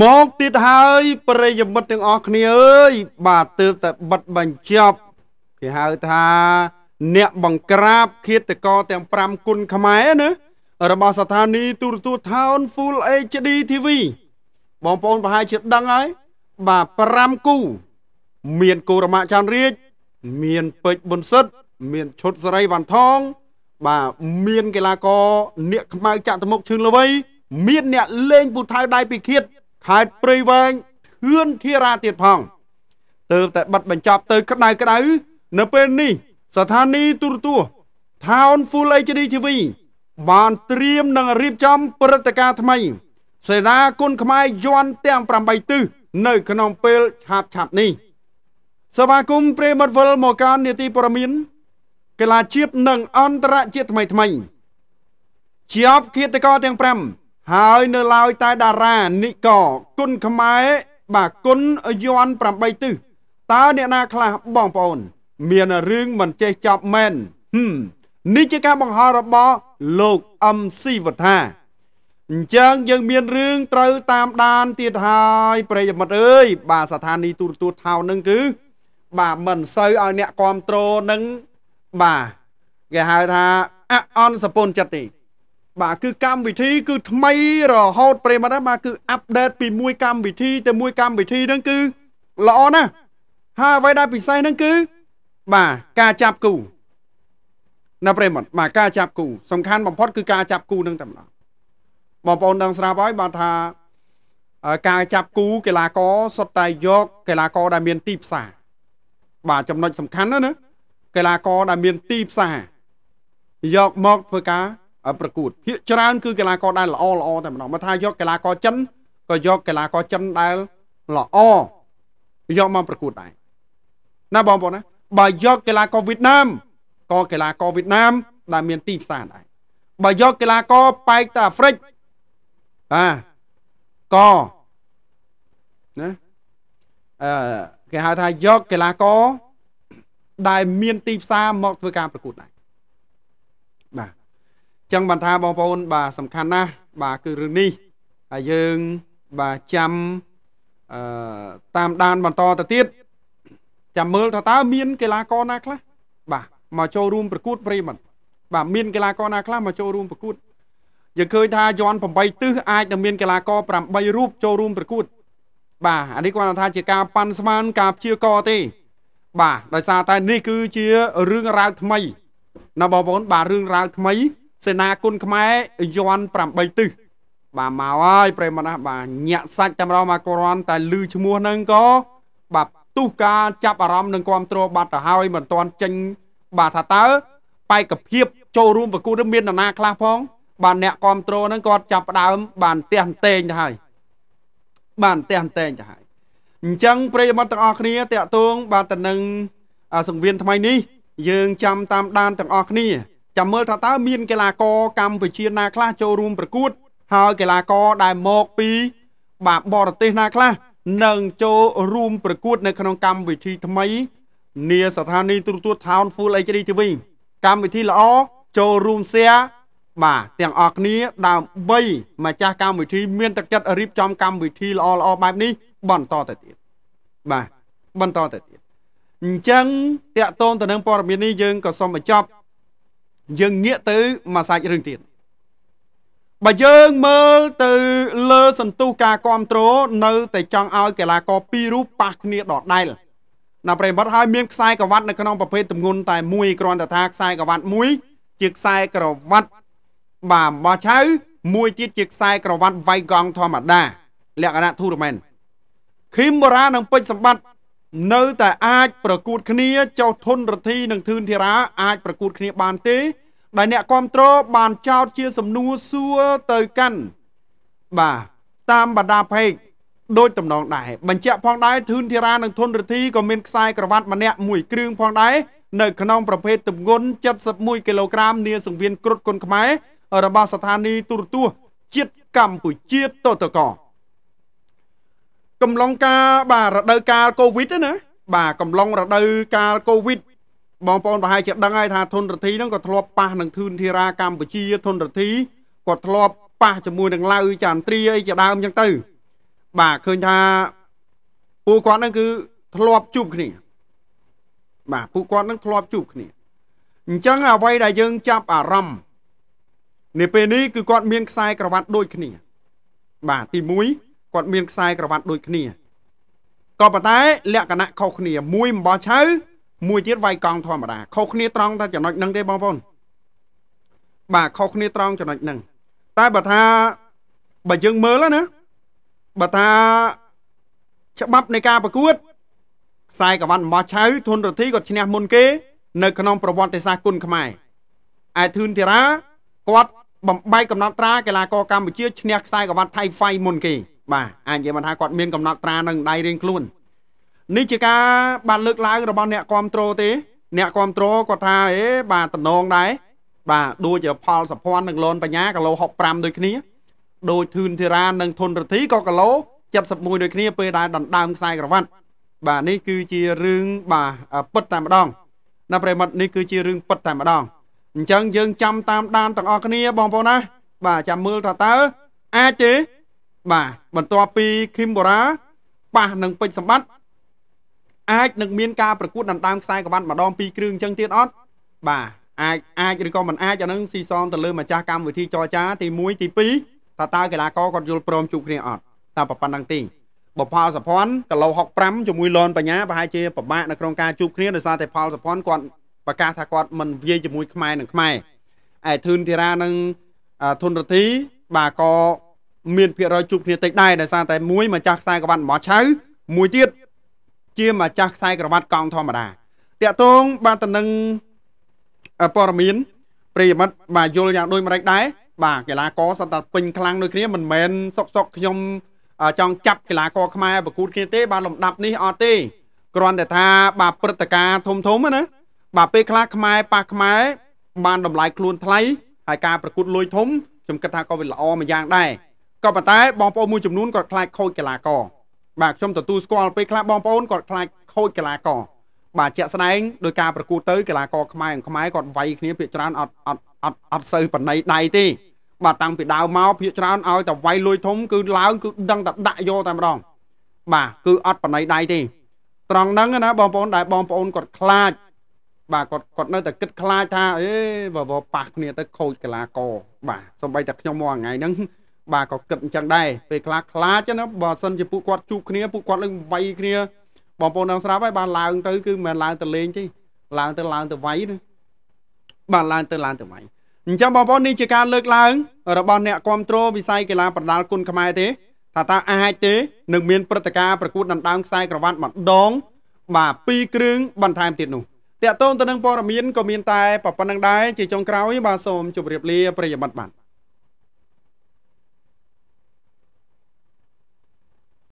មកទៀតហើយ ប្រិយមិត្តទាំងអស់គ្នាអើយបាទទើបតែបិទបញ្ចប់គេហៅថា អ្នកបង្ក្រាបឃាតករទាំង5គុណខ្មែរណារបស់ស្ថានីយ៍ទូរទស្សន៍ Town Full HD TV បងប្អូនប្រហែលជាដឹងហើយបាទ5គូ មានគូរមៈច័ន្ទរាជមានពេជ្រប៊ុនសិទ្ធមានឈុតសរីវ៉ាន់ថងបាទមានកីឡាករ អ្នកខ្មៅចាក់តមុខឈឹងល្វីមានអ្នកលេងពូថៅដៃពីឃាតខេត្តព្រៃវែងធឿនធារាទៀតផងទើបតែបិទបញ្ចប់ទៅក្តៅក្តៅនៅពេលនេះស្ថានីយ៍ទូរទស្សន៍ Town Full HD TV បានត្រៀមនិងរៀបចំព្រឹត្តិការណ៍ថ្មីសេនាគុណខ្មែរយ័ន្តទាំង8ទិសនៅក្នុងពេលឆាប់ឆាប់នេះសមាគមព្រេមត្តវិលមកកាននីតិព័រមានកីឡាជាតិនិងអន្តរជាតិថ្មីថ្មីជាប់គិតកោទាំង5ហើយនៅឡើយតែតារានិកគុណខ្មែរបាទគុណយន់8ទិសតើអ្នកណាខ្លះបងប្អូនមានរឿងមិនចេះចប់មែនហឹមនេះជាការបង្ហោះរបស់ លោកអឹមស៊ីវថាអញ្ចឹងយើងមានរឿងត្រូវតាមដានទៀតហើយប្រិយមិត្តអើយបាទស្ថានីយ៍ទូរទស្សន៍ថោននឹង គឺ បាទមិនសូវឲ្យអ្នកគ្រប់ត្រូលនឹងបាទគេហៅថាអអន់សពុនចិត្តទេបាទគឺកម្មវិធីគឺថ្មីរហូតប្រិមត្តបាទគឺអាប់ដេតពីមួយកម្មវិធីទៅមួយកម្មវិធីហ្នឹងគឺល្អណាស់ហើយអ្វីដែលពិសេសហ្នឹងគឺបាទការចាប់គូណាប្រិមត្តបាទការចាប់គូសំខាន់បំផុតគឺការចាប់គូនឹងតែម្ដងបងប្អូនដឹងស្រាប់ហើយបាទថាការចាប់គូកីឡាករសុទ្ធតែយកកីឡាករដែលមានទីផ្សារបាទចំណុចសំខាន់ណាណាកីឡាករដែលមានទីផ្សារយកមកធ្វើការប្រកួតភាគច្រើនគឺកីឡាករដែលល្អល្អតែម្ដងបើថាយក កីឡាករចិនក៏យកកីឡាករចិនដែលល្អយកមកប្រកួតដែរណាបងប្អូនណាបើយកកីឡាករវៀតណាមក៏កីឡាករវៀតណាម ដែល មានទីផ្សារដែរបើយក កីឡាករប៉ែកតាអាហ្វ្រិកបាទក៏ណាអឺគេហៅថាយកកីឡាករដែលមានទីផ្សារមកធ្វើការប្រកួតដែរចឹងបានថាបងប្អូន បាទសំខាន់ណាស់បាទគឺរឿងនេះហើយយើងបាទចាំអឺតាមដានបន្តទៅទៀតចាំមើលថាតើមានកីឡាករណាខ្លះបាទមកចូលរួមប្រកួតប្រិមត្តបាទមានកីឡាករណាខ្លះមកចូលរួមប្រកួតយើងឃើញថាយន់8ទិសអាចនឹងមានកីឡាករ8រូបចូលរួមប្រកួត បាទអានេះគាត់ថាជាការប៉ាន់ស្មានការព្យាករទេ បាទដោយសារតែនេះគឺជារឿងរ៉ាវថ្មីណាបងប្អូនបាទរឿងរ៉ាវថ្មីសេនាគុណខ្មែរយន់8ទិសបាទមកហើយប្រិមណាស់បាទញាក់សាច់តែម្ដងមកគ្រាន់ តែលឺឈ្មោះហ្នឹងក៏បាទទុះការចាប់អារម្មណ៍នឹងគ្រប់គ្រងបាត់ទៅហើយមិនទាន់ចេញបាទថាតើបឯកភាពចូលរួមប្រកួតឬមាននរណា ខ្លះផង បាទអ្នកគ្រប់គ្រងហ្នឹងគាត់ចាប់ផ្ដើម បានផ្ទះតែងទៅហើយបានផ្ទះតែងទៅហើយអញ្ចឹងប្រិយមិត្តទាំងអស់គ្នាតាក់ទងបាទទៅនឹងសង្វៀនថ្មីនេះ យើងចាំតាមដានទាំងអស់គ្នាចាំមើលថាតើមានកីឡាករកម្ពុជាណាខ្លះចូលរួមប្រកួតហើយកីឡាករដែលមកពីបាទបរទេសណាខ្លះនឹងចូលរួមប្រកួតនៅក្នុងកម្មវិធីថ្មីនាស្ថានីយ៍ទូរទស្សន៍ Town Full HD TV កម្មវិធីល្អចូលរួមសៀបាទទាំងអស់គ្នាដើម្បីម្ចាស់កម្មវិធីមានទឹកចិត្តរៀបចំកម្មវិធីល្អល្អបែបនេះបន្តទៅទៀតបាទបន្តទៅទៀតអញ្ចឹងតកតូនទៅនឹងព័ត៌មាននេះយើងក៏សូមបញ្ចប់យើងងាកទៅមកសាច់រឿងទៀតបើយើងមើលទៅលើសន្ទុះការគ្រប់គ្រងនៅតែចង់ឲ្យកីឡាករពីររូបប៉ះគ្នាដដែលណាប្រិមត្តឲ្យមានខ្សែក្រវ៉ាត់នៅក្នុងប្រភេទទម្ងន់តែ មួយគ្រាន់តែថាខ្សែក្រវ៉ាត់ មួយជាខ្សែក្រវ៉ាត់បាទបោះឆៅមួយទៀតជាខ្សែក្រវ៉ាត់វាយកង់ធម្មតាលក្ខណៈ tournament ឃីមបូរ៉ានិងពេជ្រសម្បត្តិនៅតែអាចប្រកួតគ្នាចោទធនរទ្ធីនិងធឿនធារាអាចប្រកួតគ្នាបានទេ ដែលអ្នកគ្រប់គ្រងបានចោទជាសំណួរសួរទៅកាន់បាទតាមបណ្ដាផេកដូចតំណងដែរបញ្ជាក់ផងដែរធឿនធារានិងធនរទ្ធីក៏មានខ្សែក្រវ៉ាត់ម្នាក់មួយគ្រឿងផងដែរនៅក្នុងប្រភេទទម្ងន់71គីឡូក្រាមនាសង្វៀនគ្រុតគុនខ្មែររបស់ស្ថានីយ៍ទូរទស្សន៍ជាតិកម្ពុជាតតកកំឡុងកាលបាទរដូវកាលកូវីដណាបាទកំឡុងរដូវកាលកូវីដបងប្អូនប្រហែលជាដឹងហើយថាធនរទ្ធីហ្នឹងក៏ធ្លាប់ប៉ះនឹងធនធារាកម្ពុជាធនរទ្ធីក៏ធ្លាប់ប៉ះជាមួយនឹងឡៅចន្ទ្រីអីជាដើមអញ្ចឹងទៅបាទឃើញថាពួកគាត់ហ្នឹងគឺធ្លាប់ជួបគ្នាបាទពួកគាត់ហ្នឹងធ្លាប់ជួបគ្នាអញ្ចឹងអ្វីដែលយើងចាប់អារម្មណ៍នៅពេលនេះគឺគាត់មានខ្សែក្រវ៉ាត់ដូចគ្នា បាទទី1គាត់មានខ្សែក្រវ៉ាត់ដូច គ្នាក៏ប៉ុន្តែលក្ខណៈខុសគ្នាមួយអំបោះឆៅ មួយទៀតវាយកង់ធម្មតាខុសគ្នា ត្រង់តែចំណុចហ្នឹងទេបងប្អូនបាទខុសគ្នាត្រង់ចំណុចហ្នឹងតែបើថាបើយើងមើលណាបើថាច្បាប់នៃការប្រកួតខ្សែក្រវ៉ាត់អំបោះឆៅធនរទ្ធីគាត់ឈ្នះមុនគេ នៅក្នុងប្រវត្តិសាស្ត្រគុណខ្មែរឯធឿនធីរាគាត់បំបែកកំណត់ត្រាកីឡាករកម្ពុជាឈ្នះខ្សែក្រវ៉ាត់ថៃហ្វៃមុនគេបាទអាចនិយាយបានថាគាត់មានកំណត់ត្រានឹងដៃរៀងខ្លួននេះជាការបានលើកឡើងរបស់អ្នកគ្រប់គ្រងទេ អ្នកគ្រប់គ្រងគាត់ថាអេបាទតំណងដែរបាទដូចជាផលសភ័ណ្ឌនឹងលនបញ្ញាគីឡូ65ដូចគ្នាដូចធឿនធីរ៉ានិងធុនរទ្ធីក៏គីឡូ71ដូចគ្នាពេលដែលដណ្ដើមខ្សែក្រវ៉ាត់ បាទនេះគឺជារឿងបាទពិតតែម្ដងណាប្រិមត្តនេះគឺជារឿងពិតតែម្ដងអញ្ចឹងយើងចាំតាមដានទាំងអស់គ្នាបងប្អូនណា បាទចាំមើលថាតើអាចទេបាទបន្ទាប់ពីឃីមបូរ៉ាប៉ះនឹងពេជ្រសម្បត្តិអាចនឹងមានការប្រកួតដណ្ដើមខ្សែក្បាត់ម្ដងពីរគ្រឿងអញ្ចឹងទៀតអត់បាទអាចអាចឬក៏មិនអាចអានឹងស៊ីសងទៅលើម្ចាស់កម្មវិធីចរចា ទី1ទី2ថាតើកីឡាករគាត់យល់ព្រមជួបគ្នាអត់តាមប៉ុណ្ណឹងទេបផលសភ័ណ្ឌគីឡូ65ជាមួយលនបញ្ញាប្រហែលជាពិបាកនៅក្នុងការជួបគ្នាដោយសារតែផលសភ័ណ្ឌគាត់ប្រកាសថាគាត់មិនវាយជាមួយខ្មែរនឹងខ្មែរឯធឿនធីរានិងធុនរទ្ធីបាទក៏មានភាគរយជួបគ្នាតិចដែរដោយសារតែមួយម្ចាស់ខ្សែក្រវ៉ាត់ម៉ោះឆៅមួយទៀតជាម្ចាស់ខ្សែក្រវ៉ាត់កង់ធម្មតាតកតងបាទតំណឹងព័ត៌មានប្រិយមិត្តបាទយល់យ៉ាងដូចម្ដេចដែរបាទកីឡាករសន្តានពេញខ្លាំងដូចគ្នាមិនមែនសុកសុកខ្ញុំចង់ចាប់កីឡាករខ្មែរប្រកួតគ្នាទេ បាទលំដាប់នេះអត់ទេគ្រាន់តែថាបាទព្រឹត្តិការណ៍ធំធំណាបាទពេលខ្លះខ្មែរប៉ះខ្មែរបានតម្លៃខ្លួនថ្លៃហើយការប្រកួតលុយធំខ្ញុំគិតថាក៏វាល្អមួយយ៉ាងដែរក៏ប៉ុន្តែបងប្អូនមួយចំនួនគាត់ខ្លាចខូចកីឡាករបាទខ្ញុំទទួលស្គាល់ពេលខ្លះបងប្អូនគាត់ខ្លាចខូចកីឡាករបាទជាក់ស្ដែងដោយការប្រកួតទៅកីឡាករខ្មែរខ្មែរគាត់វាយគ្នាភាកច្រើនអត់អត់អត់អត់សូវបណៃដៃទេបាទតាំងពីដើមមកភាកច្រើនឲ្យតែវាយលុយធំ គឺឡើងគឺដឹងតែដាក់យកតែម្ដងបាទគឺអត់បណៃដៃទេត្រង់ហ្នឹងណាបងប្អូនដែលបងប្អូនគាត់ខ្លាចបាទគាត់គាត់នៅតែគិតខ្លាចថាអេបើប៉ះគ្នាទៅខូចកីឡាករបាទសំបីតែខ្ញុំមកថ្ងៃហ្នឹងបាទក៏គិតអញ្ចឹងដែរពេលខ្លះខ្លាចណាបើសិនជាពួកគាត់ជួបគ្នាពួកគាត់នឹងវាយគ្នាបងប្អូននឹងស្រាប់ហើយបាទឡើងទៅ គឺមិនមែនឡើងទៅលេងទេឡើងទៅឡើងទៅវាយណាបាទឡើងទៅឡើងទៅវាយអញ្ចឹងបងប្អូននេះជាការលើកឡើងរបស់អ្នកគ្រប់គ្រងវិស័យកីឡាប្រដាល់គុណខ្មែរទេ ថាតើអាចទេនឹងមានព្រឹត្តិការណ៍ប្រកួតដណ្ដើមខ្សែក្រវ៉ាត់ម្ដងបាទពីរគ្រឿងបន្ថែមទៀតនោះតកតូនទៅនឹងព័ត៌មានក៏មានតែប៉ុណ្្នឹងដែរជាចុងក្រោយបាទសូមជម្រាបលាប្រិយមិត្តបាទ